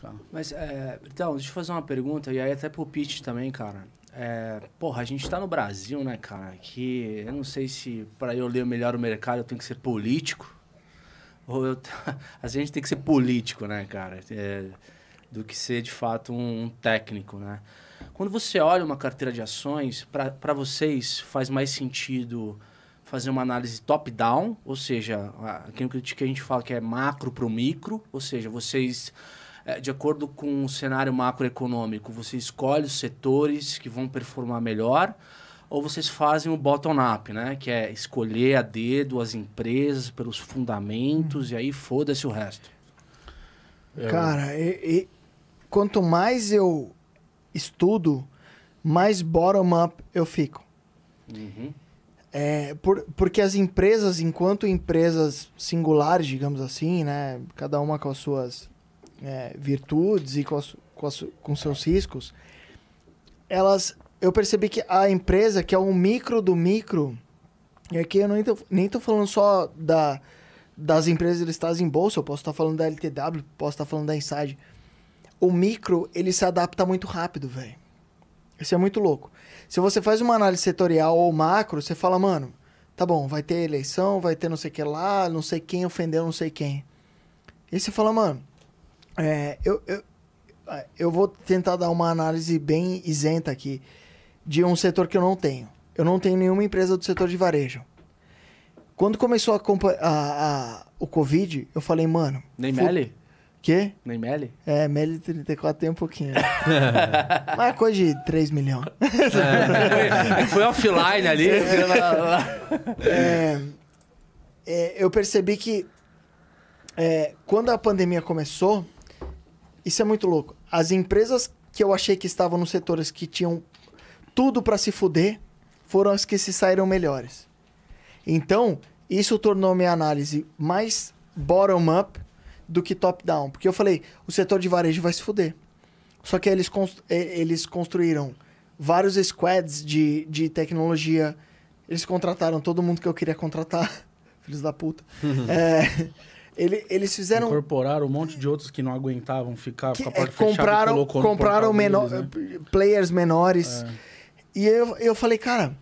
Tá. Mas, é, então, deixa eu fazer uma pergunta, e aí até pro Pete também, cara. É, porra, a gente tá no Brasil, né, cara? Que eu não sei se para eu ler melhor o mercado eu tenho que ser político. Ou eu, a gente tem que ser político, né, cara? É, do que ser de fato um, um, técnico, né? Quando você olha uma carteira de ações, para vocês faz mais sentido fazer uma análise top-down, ou seja, aquilo que a gente fala que é macro para o micro, ou seja, vocês é, de acordo com o cenário macroeconômico, você escolhe os setores que vão performar melhor ou vocês fazem o bottom-up, né? Que é escolher a dedo as empresas pelos fundamentos hum. e aí foda-se o resto. Eu... Cara, e, e, quanto mais eu estudo, mais bottom-up eu fico. Uhum. É, por, porque as empresas, enquanto empresas singulares, digamos assim, né? Cada uma com as suas é, virtudes e com, as, com, as, com seus riscos, elas, eu percebi que a empresa, que é um micro do micro, e aqui eu não, nem estou falando só da, das empresas listadas em bolsa, eu posso estar tá falando da LTW, posso estar tá falando da Inside. O micro, ele se adapta muito rápido, velho. Isso é muito louco. Se você faz uma análise setorial ou macro, você fala, mano, tá bom, vai ter eleição, vai ter não sei o que lá, não sei quem ofendeu não sei quem. E você fala, mano, é, eu, eu, eu vou tentar dar uma análise bem isenta aqui de um setor que eu não tenho. Eu não tenho nenhuma empresa do setor de varejo. Quando começou a, a, a o Covid, eu falei, mano. Nem fu- Meli? Quê? Nem Meli? É, Meli 34 tem um pouquinho. Mas é coisa de 3 milhões. É, foi offline ali. É, é, eu percebi que é, quando a pandemia começou, isso é muito louco. As empresas que eu achei que estavam nos setores que tinham tudo para se fuder foram as que se saíram melhores. Então, isso tornou minha análise mais bottom-up do que top-down. Porque eu falei, o setor de varejo vai se fuder. Só que eles, eh, eles construíram vários squads de, de tecnologia. Eles contrataram todo mundo que eu queria contratar. Filhos da puta. é, ele, eles fizeram. Incorporaram um monte de outros que não aguentavam ficar que, com a porta é, compraram, fechada. Compraram, compraram menor, né? Eh, players menores. É. E eu, eu falei, cara,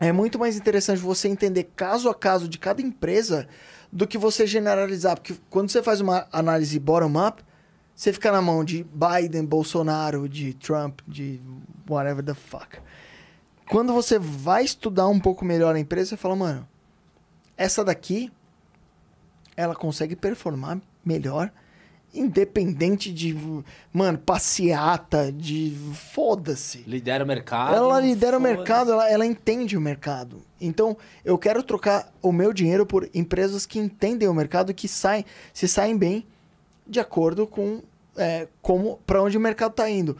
é muito mais interessante você entender caso a caso de cada empresa do que você generalizar. Porque quando você faz uma análise bottom-up, você fica na mão de Biden, Bolsonaro, de Trump, de whatever the fuck. Quando você vai estudar um pouco melhor a empresa, você fala, mano, essa daqui ela consegue performar melhor, independente de, mano, passeata, de foda-se. Lidera o mercado. Ela lidera o mercado, ela, ela entende o mercado. Então, eu quero trocar o meu dinheiro por empresas que entendem o mercado, que saem, se saem bem de acordo com é, como para onde o mercado está indo.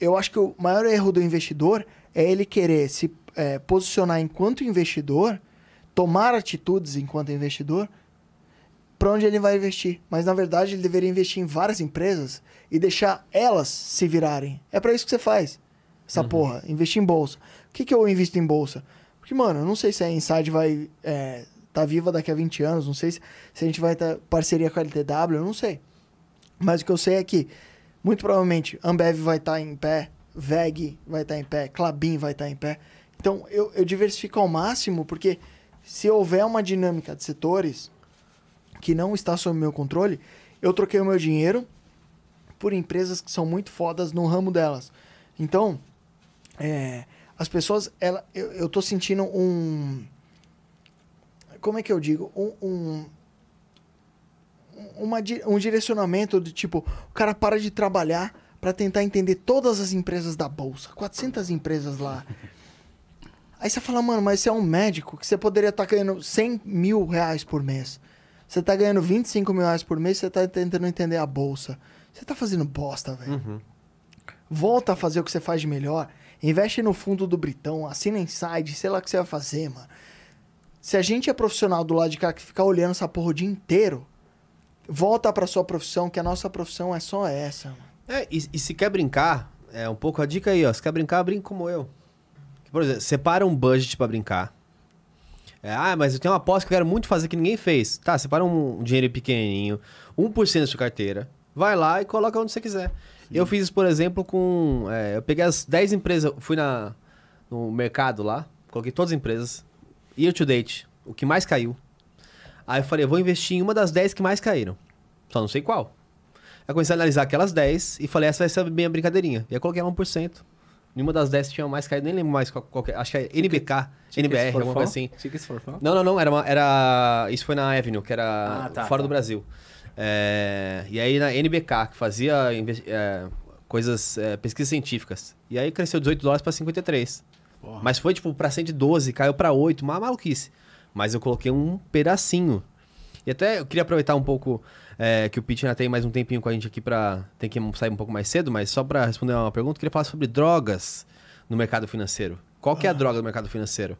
Eu acho que o maior erro do investidor é ele querer se é, posicionar enquanto investidor, tomar atitudes enquanto investidor para onde ele vai investir. Mas na verdade ele deveria investir em várias empresas e deixar elas se virarem. É para isso que você faz. Essa uhum. porra, investir em bolsa. O que, que eu invisto em bolsa? Porque, mano, eu não sei se a Inside vai é, tá viva daqui a 20 anos, não sei se, se a gente vai ter parceria com a LTW, eu não sei. Mas o que eu sei é que, muito provavelmente, Ambev vai estar tá em pé, VEG vai estar tá em pé, Clabin vai estar tá em pé. Então, eu, eu diversifico ao máximo, porque se houver uma dinâmica de setores, que não está sob meu controle, eu troquei o meu dinheiro por empresas que são muito fodas no ramo delas. Então, é, as pessoas, ela, eu, eu tô sentindo um. Como é que eu digo? Um. um uma, um direcionamento de tipo, o cara para de trabalhar para tentar entender todas as empresas da bolsa, 400 empresas lá. Aí você fala, mano, mas você é um médico que você poderia estar tá ganhando 100 mil reais por mês. Você tá ganhando 25 mil reais por mês, você tá tentando entender a bolsa. Você tá fazendo bosta, velho. Uhum. Volta a fazer o que você faz de melhor. Investe no fundo do Britão, assina inside, sei lá o que você vai fazer, mano. Se a gente é profissional do lado de cá que fica olhando essa porra o dia inteiro, volta pra sua profissão, que a nossa profissão é só essa, mano. É, e, e se quer brincar, é um pouco a dica aí, ó. Se quer brincar, brinca como eu. Por exemplo, separa um budget para brincar. É, ah, mas eu tenho uma aposta que eu quero muito fazer que ninguém fez. Tá, separa um dinheiro pequenininho, 1% da sua carteira, vai lá e coloca onde você quiser. Sim. Eu fiz isso, por exemplo, com. É, eu peguei as 10 empresas, fui na, no mercado lá, coloquei todas as empresas, year to date, o que mais caiu. Aí eu falei, eu vou investir em uma das 10 que mais caíram. Só não sei qual. Aí comecei a analisar aquelas 10 e falei, essa vai ser a minha brincadeirinha. E aí coloquei ela 1%. Nenhuma das 10 tinha mais caído, nem lembro mais qual, qual que é. Acho que é NBK, NBR, alguma coisa assim. Tickets for fun? Não, não, não. Era, uma, era isso foi na Avenue, que era ah, tá, fora tá. do Brasil. É, e aí na NBK, que fazia é, coisas, é, pesquisas científicas. E aí cresceu 18 dólares para 53. Porra. Mas foi tipo para 112, caiu para 8, uma maluquice. Mas eu coloquei um pedacinho. E até eu queria aproveitar um pouco é, que o Pete ainda tem mais um tempinho com a gente aqui para Tem que sair um pouco mais cedo, mas só para responder uma pergunta, eu queria falar sobre drogas no mercado financeiro. Qual que é a ah. droga do mercado financeiro?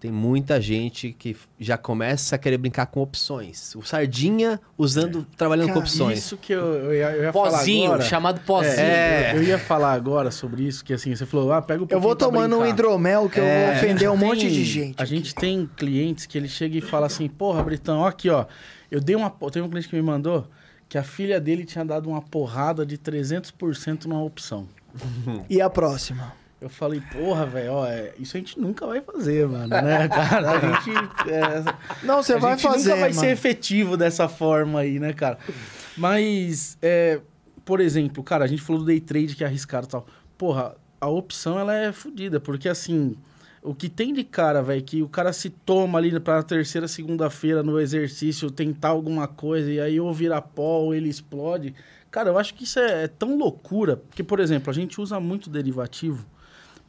tem muita gente que já começa a querer brincar com opções. O Sardinha usando, é. trabalhando Cara, com opções. Isso que eu, eu ia, eu ia pozinho, falar agora. chamado pozinho. É, Eu, é. eu, ia falar agora sobre isso, que assim, você falou, ah, pega o Eu vou tomando um hidromel que eu vou é. ofender um tem, monte de gente. A aqui. gente tem clientes que ele chega e fala assim, porra, Britão, aqui, ó. Eu dei uma. Tem um cliente que me mandou que a filha dele tinha dado uma porrada de 300% numa opção. e a próxima? Eu falei, porra, velho, ó, é, isso a gente nunca vai fazer, mano, né, cara? A gente. É, não, você vai fazer. nunca vai mano. ser efetivo dessa forma aí, né, cara? Mas, é, por exemplo, cara, a gente falou do day trade que é arriscado e tal. Porra, a opção ela é fodida, porque assim, o que tem de cara, velho, é que o cara se toma ali pra terceira, segunda-feira no exercício, tentar alguma coisa e aí ou vira pó ou ele explode. Cara, eu acho que isso é, é tão loucura, porque, por exemplo, a gente usa muito derivativo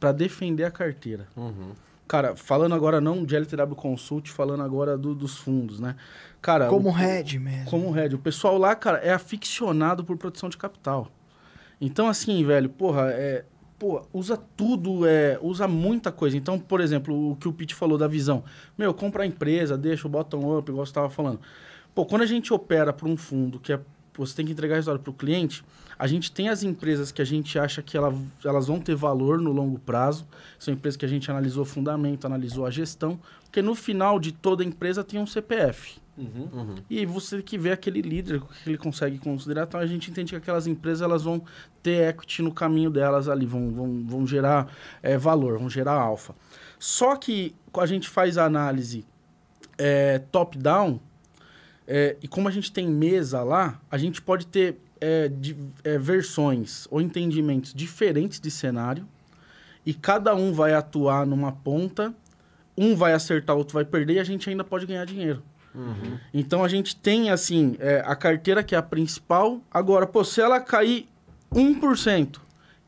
para defender a carteira. Uhum. Cara, falando agora não de LTW Consult, falando agora do, dos fundos, né? Cara, como o, mesmo. Como Red. O pessoal lá, cara, é aficionado por produção de capital. Então, assim, velho, porra, é, pô, usa tudo, é, usa muita coisa. Então, por exemplo, o que o Pete falou da visão. Meu, compra a empresa, deixa o bottom up, igual você estava falando. Pô, quando a gente opera para um fundo que é você tem que entregar história para o cliente. A gente tem as empresas que a gente acha que ela, elas vão ter valor no longo prazo. São empresas que a gente analisou o fundamento, analisou a gestão. Porque no final de toda empresa tem um CPF. Uhum, uhum. E você que vê aquele líder, o que ele consegue considerar, então a gente entende que aquelas empresas elas vão ter equity no caminho delas ali, vão, vão, vão gerar é, valor, vão gerar alfa. Só que a gente faz a análise é, top-down, é, e como a gente tem mesa lá, a gente pode ter é, de, é, versões ou entendimentos diferentes de cenário e cada um vai atuar numa ponta, um vai acertar, outro vai perder e a gente ainda pode ganhar dinheiro. Uhum. Então a gente tem assim é, a carteira que é a principal. Agora, pô, se ela cair 1%,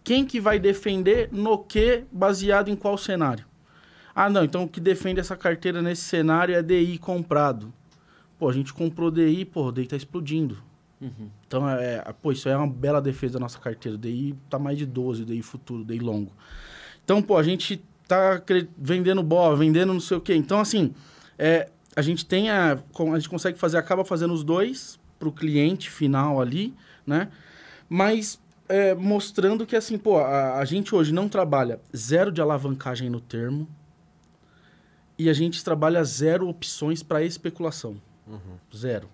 quem que vai defender no que baseado em qual cenário? Ah, não, então o que defende essa carteira nesse cenário é DI comprado. Pô, a gente comprou DI, pô, o DI tá explodindo. Uhum. Então, é, é pô, isso é uma bela defesa da nossa carteira. O DI tá mais de 12, DI futuro, DI longo. Então, pô, a gente tá vendendo boa vendendo não sei o quê. Então, assim, é, a gente tem a... A gente consegue fazer, acaba fazendo os dois pro cliente final ali, né? Mas é, mostrando que, assim, pô, a, a gente hoje não trabalha zero de alavancagem no termo e a gente trabalha zero opções para especulação. Uhum. Zero.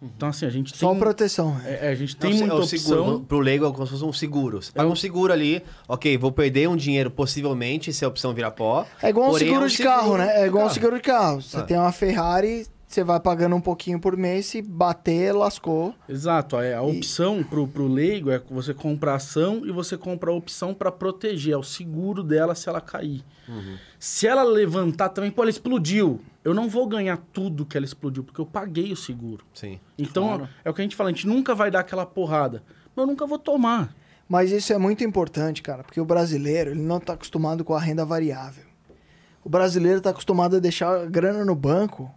Uhum. Então, assim, a gente Só tem... Só proteção. É, é, a gente tem Não, muita é o seguro, opção... o leigo é como se fosse um seguro. Você paga é um... um seguro ali, ok, vou perder um dinheiro possivelmente se a opção virar pó. É igual um é seguro, é um seguro de carro, né? É igual um seguro de carro. Você ah. tem uma Ferrari, você vai pagando um pouquinho por mês, se bater, lascou. Exato. A, é, a e... opção pro, pro leigo é você comprar ação e você compra a opção para proteger, é o seguro dela se ela cair. Uhum. Se ela levantar também, pô, ela explodiu. Eu não vou ganhar tudo que ela explodiu, porque eu paguei o seguro. Sim. Então, claro. é o que a gente fala, a gente nunca vai dar aquela porrada. Mas eu nunca vou tomar. Mas isso é muito importante, cara, porque o brasileiro, ele não está acostumado com a renda variável. O brasileiro está acostumado a deixar a grana no banco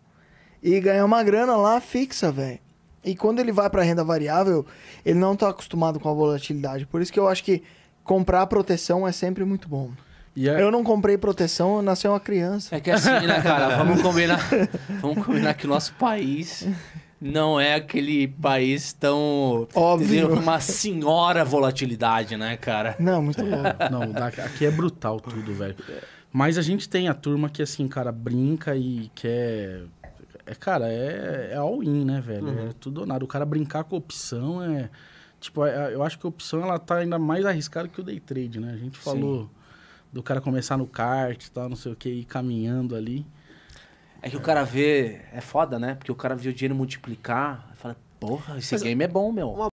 e ganhar uma grana lá fixa, velho. E quando ele vai para renda variável, ele não tá acostumado com a volatilidade. Por isso que eu acho que comprar proteção é sempre muito bom. É... Eu não comprei proteção, eu nasci uma criança. É que assim, né, cara? vamos combinar, vamos combinar que o nosso país não é aquele país tão. Óbvio. Dizer, uma senhora volatilidade, né, cara? Não, muito bom. não, aqui é brutal tudo, velho. Mas a gente tem a turma que, assim, cara, brinca e quer é cara, é, é all-in, né, velho? É uhum. É tudo ou nada. O cara brincar com opção é. Tipo, é, é, eu acho que a opção ela tá ainda mais arriscada que o day trade, né? A gente falou Sim. do cara começar no kart e tal, não sei o que, ir caminhando ali. É que é. o cara vê. É foda, né? Porque o cara vê o dinheiro multiplicar e fala, porra, esse Mas game é bom, meu. Uma